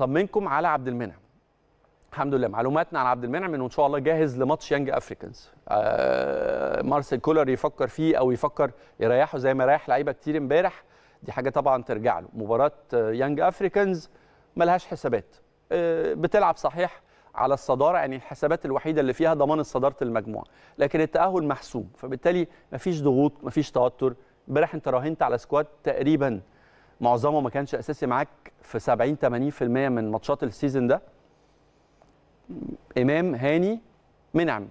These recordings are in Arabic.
اطمنكم على عبد المنعم الحمد لله معلوماتنا عن عبد المنعم انه ان شاء الله جاهز لماتش يانج افريكانز آه مارسيل كولر يفكر فيه او يفكر يريحه زي ما ريح لعيبه كتير امبارح دي حاجه طبعا ترجع له مباراه يانج افريكانز ملهاش حسابات آه بتلعب صحيح على الصداره يعني الحسابات الوحيده اللي فيها ضمان صداره المجموعه لكن التاهل محسوم فبالتالي مفيش ضغوط مفيش توتر امبارح انت راهنت على سكواد تقريبا معظمه ما كانش اساسي معاك في 70 80% من ماتشات السيزون ده امام هاني منعم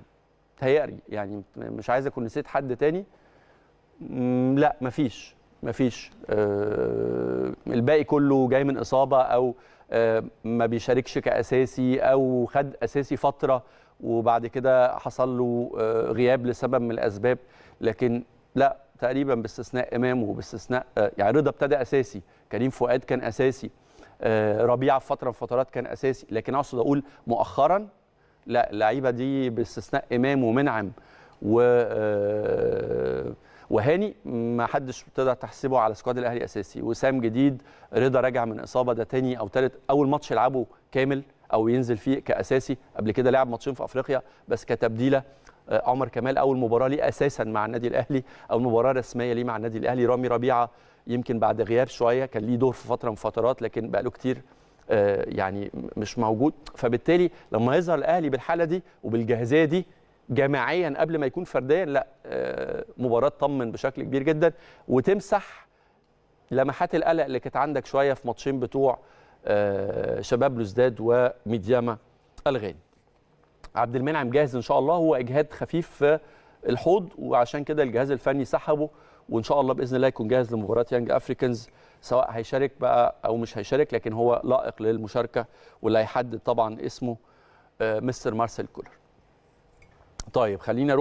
تهيألي يعني مش عايز اكون نسيت حد تاني لا مفيش مفيش آه الباقي كله جاي من اصابه او آه ما بيشاركش كاساسي او خد اساسي فتره وبعد كده حصل له آه غياب لسبب من الاسباب لكن لا تقريبا باستثناء امام وباستثناء آه، يعني رضا ابتدى اساسي كريم فؤاد كان اساسي آه، ربيعه في فتره من فترات كان اساسي لكن اقصد اقول مؤخرا لا اللعيبه دي باستثناء امام ومنعم و آه، وهاني ما حدش ابتدى تحسبه على سكواد الاهلي اساسي وسام جديد رضا راجع من اصابه ده تاني او تالت اول ماتش يلعبه كامل او ينزل فيه كاساسي قبل كده لعب ماتشين في افريقيا بس كتبديله آه، عمر كمال اول مباراه ليه اساسا مع النادي الاهلي او مباراه رسميه ليه مع النادي الاهلي رامي ربيعه يمكن بعد غياب شويه كان ليه دور في فتره من فترات لكن بقاله كتير آه، يعني مش موجود فبالتالي لما يظهر الاهلي بالحاله دي وبالجاهزيه دي جماعيا قبل ما يكون فرديا لا آه، مباراه تطمن بشكل كبير جدا وتمسح لمحات القلق اللي كانت عندك شويه في ماتشين بتوع آه، شباب لوزداد وميدياما الغاني عبد المنعم جاهز ان شاء الله هو اجهاد خفيف في الحوض وعشان كده الجهاز الفني سحبه وان شاء الله باذن الله يكون جاهز لمباراه يانج افريكانز سواء هيشارك بقى او مش هيشارك لكن هو لائق للمشاركه واللي هيحدد طبعا اسمه مستر مارسيل كولر طيب خلينا